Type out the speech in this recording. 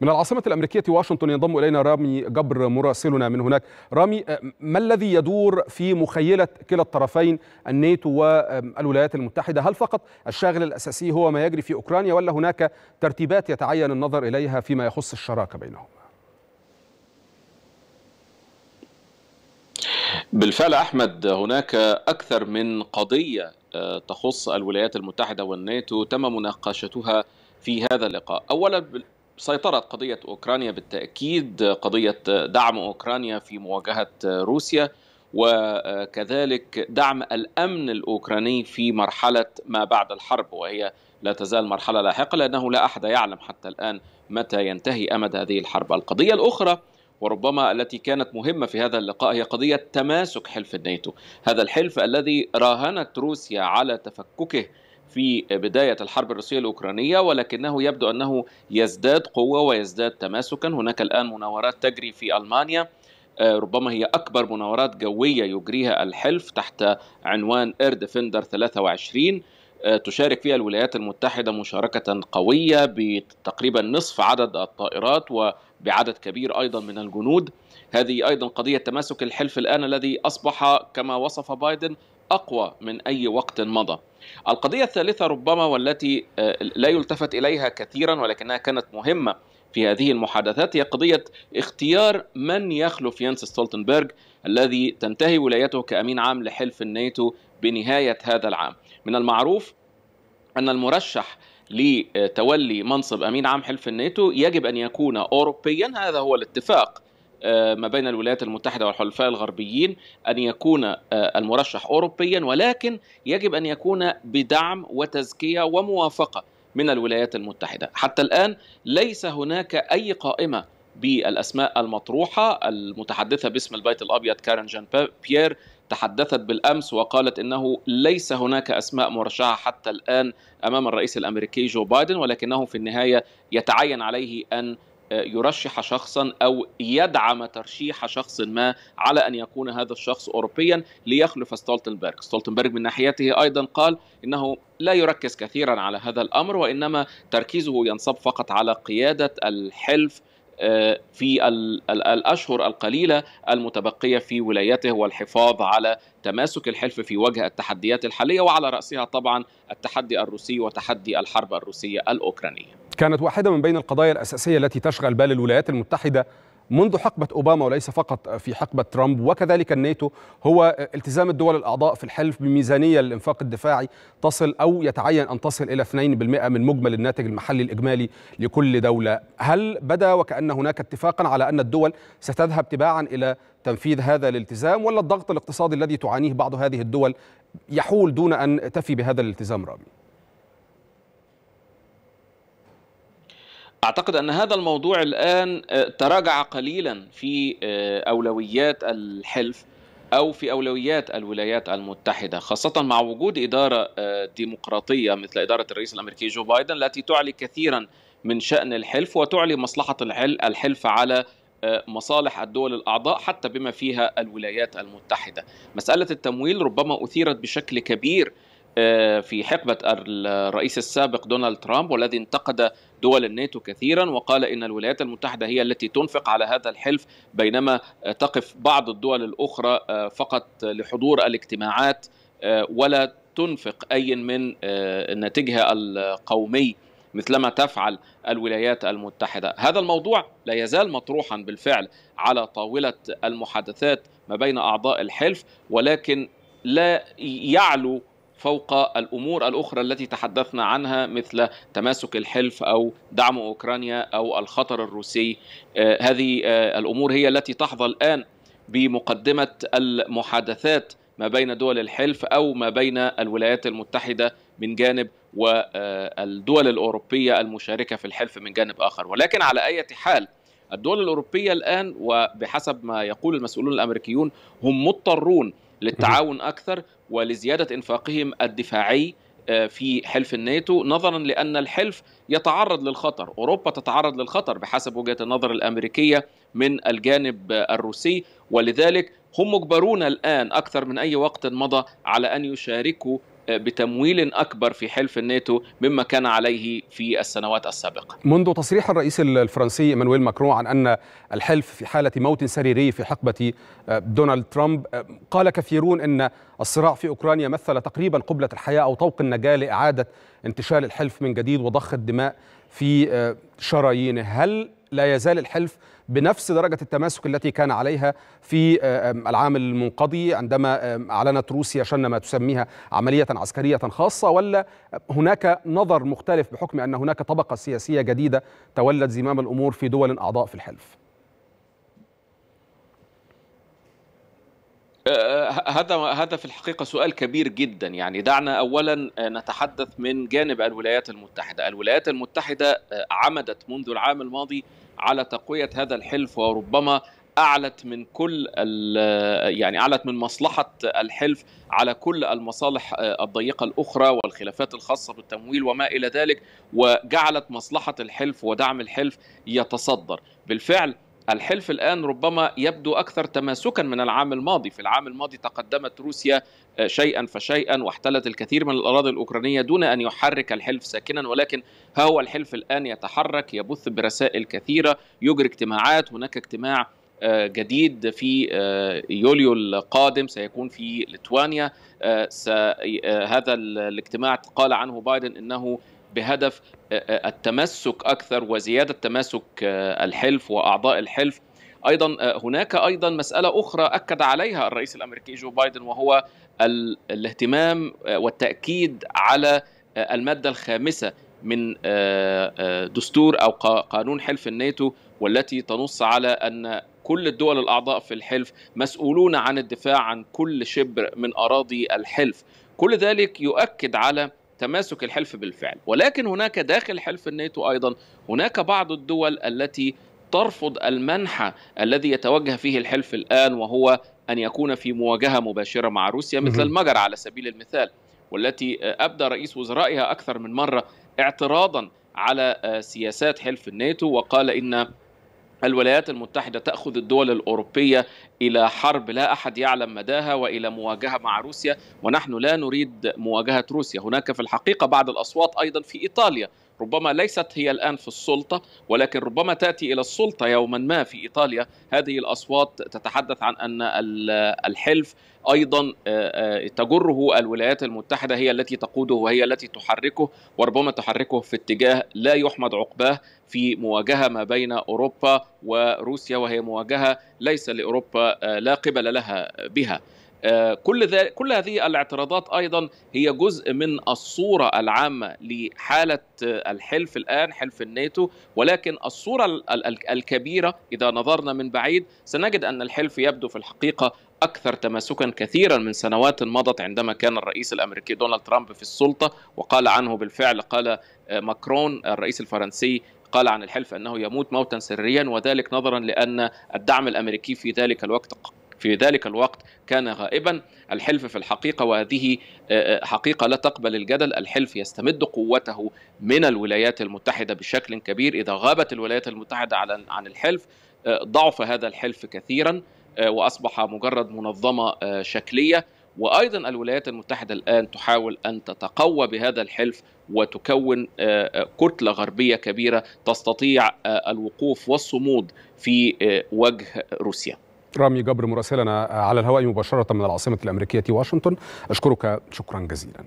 من العاصمة الأمريكية واشنطن ينضم إلينا رامي جبر مراسلنا من هناك رامي آه، ما الذي يدور في مخيلة كلا الطرفين الناتو والولايات المتحدة هل فقط الشاغل الأساسي هو ما يجري في أوكرانيا ولا هناك ترتيبات يتعين النظر إليها فيما يخص الشراكة بينهم بالفعل احمد هناك اكثر من قضيه آه، تخص الولايات المتحده والناتو تم مناقشتها في هذا اللقاء اولا سيطرت قضية أوكرانيا بالتأكيد قضية دعم أوكرانيا في مواجهة روسيا وكذلك دعم الأمن الأوكراني في مرحلة ما بعد الحرب وهي لا تزال مرحلة لاحقة لأنه لا أحد يعلم حتى الآن متى ينتهي أمد هذه الحرب القضية الأخرى وربما التي كانت مهمة في هذا اللقاء هي قضية تماسك حلف الناتو هذا الحلف الذي راهنت روسيا على تفككه في بداية الحرب الروسية الأوكرانية ولكنه يبدو أنه يزداد قوة ويزداد تماسكا هناك الآن مناورات تجري في ألمانيا آه، ربما هي أكبر مناورات جوية يجريها الحلف تحت عنوان إير ديفندر 23 تشارك فيها الولايات المتحدة مشاركة قوية بتقريبا نصف عدد الطائرات وبعدد كبير أيضا من الجنود هذه أيضا قضية تماسك الحلف الآن الذي أصبح كما وصف بايدن اقوى من اي وقت مضى. القضيه الثالثه ربما والتي آه، لا يلتفت اليها كثيرا ولكنها كانت مهمه في هذه المحادثات هي قضيه اختيار من يخلف ينس ستولتنبرغ الذي تنتهي ولايته كامين عام لحلف الناتو بنهايه هذا العام. من المعروف ان المرشح لتولي منصب امين عام حلف الناتو يجب ان يكون اوروبيا هذا هو الاتفاق آه، ما بين الولايات المتحدة والحلفاء الغربيين أن يكون آه، المرشح أوروبيا ولكن يجب أن يكون بدعم وتزكية وموافقة من الولايات المتحدة حتى الآن ليس هناك أي قائمة بالأسماء المطروحة المتحدثة باسم البيت الأبيض كارن جان بيير تحدثت بالامس وقالت انه ليس هناك اسماء مرشحه حتى الان امام الرئيس الامريكي جو بايدن ولكنه في النهايه يتعين عليه ان يرشح شخصا او يدعم ترشيح شخص ما على ان يكون هذا الشخص اوروبيا ليخلف ستولتنبرغ، ستولتنبرغ من ناحيته ايضا قال انه لا يركز كثيرا على هذا الامر وانما تركيزه ينصب فقط على قياده الحلف آه، في الاشهر القليله المتبقيه في ولايته والحفاظ على تماسك الحلف في وجه التحديات الحاليه وعلى راسها طبعا التحدي الروسي وتحدي الحرب الروسيه الاوكرانيه. كانت واحده من بين القضايا الاساسيه التي تشغل بال الولايات المتحده منذ حقبة أوباما وليس فقط في حقبة ترامب وكذلك الناتو هو التزام الدول الأعضاء في الحلف بميزانية للإنفاق الدفاعي تصل أو يتعين أن تصل إلى 2% من مجمل الناتج المحلي الإجمالي لكل دولة هل بدا وكأن هناك اتفاقا على أن الدول ستذهب تباعا إلى تنفيذ هذا الالتزام ولا الضغط الاقتصادي الذي تعانيه بعض هذه الدول يحول دون أن تفي بهذا الالتزام رامي؟ اعتقد ان هذا الموضوع الان آه، تراجع قليلا في آه، اولويات الحلف او في اولويات الولايات المتحده خاصه مع وجود اداره آه، ديمقراطيه مثل اداره الرئيس الامريكي جو بايدن التي تعلي كثيرا من شان الحلف وتعلي مصلحه الحلف على مصالح الدول الاعضاء حتى بما فيها الولايات المتحده. مساله التمويل ربما اثيرت بشكل كبير آه، في حقبة الرئيس السابق دونالد ترامب والذي انتقد دول الناتو كثيرا وقال ان الولايات المتحده هي التي تنفق على هذا الحلف بينما تقف بعض الدول الاخرى آه، فقط لحضور الاجتماعات آه، ولا تنفق اي من ناتجها القومي مثلما تفعل الولايات المتحده. هذا الموضوع لا يزال مطروحا بالفعل على طاوله المحادثات ما بين اعضاء الحلف ولكن لا يعلو فوق الامور الاخرى التي تحدثنا عنها مثل تماسك الحلف او دعم اوكرانيا او الخطر الروسي آه، هذه آه، الامور هي التي تحظى الان بمقدمه المحادثات ما بين دول الحلف او ما بين الولايات المتحده من جانب والدول آه، الاوروبيه المشاركه في الحلف من جانب اخر ولكن على اي حال الدول الاوروبيه الان وبحسب ما يقول المسؤولون الامريكيون هم مضطرون للتعاون اكثر ولزياده انفاقهم الدفاعي آه، في حلف الناتو نظرا لان الحلف يتعرض للخطر، اوروبا تتعرض للخطر بحسب وجهه النظر الامريكيه من الجانب الروسي ولذلك هم مجبرون الان اكثر من اي وقت مضى على ان يشاركوا بتمويل اكبر في حلف الناتو مما كان عليه في السنوات السابقه. منذ تصريح الرئيس الفرنسي ايمانويل ماكرون عن ان الحلف في حاله موت سريري في حقبه آه، دونالد ترامب، آه، قال كثيرون ان الصراع في اوكرانيا مثل تقريبا قبله الحياه او طوق النجاه لاعاده انتشال الحلف من جديد وضخ الدماء في آه، شرايينه، هل لا يزال الحلف بنفس درجة التماسك التي كان عليها في آه، العام المنقضي عندما أعلنت روسيا شن ما تسميها عملية عسكرية خاصة ولا هناك نظر مختلف بحكم أن هناك طبقة سياسية جديدة تولت زمام الأمور في دول أعضاء في الحلف؟ آه، آه، هذا هذا في الحقيقه سؤال كبير جدا يعني دعنا اولا نتحدث من جانب الولايات المتحده، الولايات المتحده عمدت منذ العام الماضي على تقويه هذا الحلف وربما اعلت من كل يعني اعلت من مصلحه الحلف على كل المصالح آه، الضيقه الاخرى والخلافات الخاصه بالتمويل وما الى ذلك وجعلت مصلحه الحلف ودعم الحلف يتصدر بالفعل الحلف الان ربما يبدو اكثر تماسكا من العام الماضي في العام الماضي تقدمت روسيا شيئا فشيئا واحتلت الكثير من الأراضي الأوكرانية دون أن يحرك الحلف ساكنا ولكن ها هو الحلف الآن يتحرك يبث برسائل كثيرة يجري اجتماعات هناك اجتماع آه، جديد في آه، يوليو القادم سيكون في ليتوانيا آه، هذا الاجتماع قال عنه بايدن انه بهدف التمسك اكثر وزياده تماسك الحلف واعضاء الحلف ايضا آه، هناك ايضا مساله اخرى اكد عليها الرئيس الامريكي جو بايدن وهو الاهتمام آه، والتاكيد على آه، الماده الخامسه من دستور او قانون حلف الناتو والتي تنص على ان كل الدول الاعضاء في الحلف مسؤولون عن الدفاع عن كل شبر من اراضي الحلف كل ذلك يؤكد على تماسك الحلف بالفعل ولكن هناك داخل حلف الناتو ايضا هناك بعض الدول التي ترفض المنحى الذي يتوجه فيه الحلف الآن وهو أن يكون في مواجهة مباشرة مع روسيا مثل المجر على سبيل المثال والتي أبدى رئيس وزرائها أكثر من مرة اعتراضا على آه، سياسات حلف الناتو وقال إن الولايات المتحدة تأخذ الدول الأوروبية إلى حرب لا أحد يعلم مداها وإلى مواجهة مع روسيا ونحن لا نريد مواجهة روسيا هناك في الحقيقة بعض الأصوات أيضا في إيطاليا ربما ليست هي الآن في السلطة ولكن ربما تأتي إلى السلطة يوما ما في إيطاليا هذه الأصوات تتحدث عن أن الحلف ايضا تجره الولايات المتحده هي التي تقوده وهي التي تحركه وربما تحركه في اتجاه لا يحمد عقباه في مواجهه ما بين اوروبا وروسيا وهي مواجهه ليس لاوروبا لا قبل لها بها آه، كل ذا كل هذه الاعتراضات ايضا هي جزء من الصوره العامه لحاله آه، الحلف الان حلف الناتو ولكن الصوره الكبيره اذا نظرنا من بعيد سنجد ان الحلف يبدو في الحقيقه اكثر تماسكا كثيرا من سنوات مضت عندما كان الرئيس الامريكي دونالد ترامب في السلطه وقال عنه بالفعل قال آه، ماكرون الرئيس الفرنسي قال عن الحلف انه يموت موتا سريا وذلك نظرا لان الدعم الامريكي في ذلك الوقت في ذلك الوقت كان غائبا الحلف في الحقيقه وهذه آه، آه، حقيقه لا تقبل الجدل الحلف يستمد قوته من الولايات المتحده بشكل كبير اذا غابت الولايات المتحده عن الحلف آه، ضعف هذا الحلف كثيرا واصبح مجرد منظمه شكليه وايضا الولايات المتحده الان تحاول ان تتقوى بهذا الحلف وتكون كتله غربيه كبيره تستطيع الوقوف والصمود في وجه روسيا رامي جبر مراسلنا على الهواء مباشرة من العاصمة الأمريكية واشنطن أشكرك شكرا جزيلا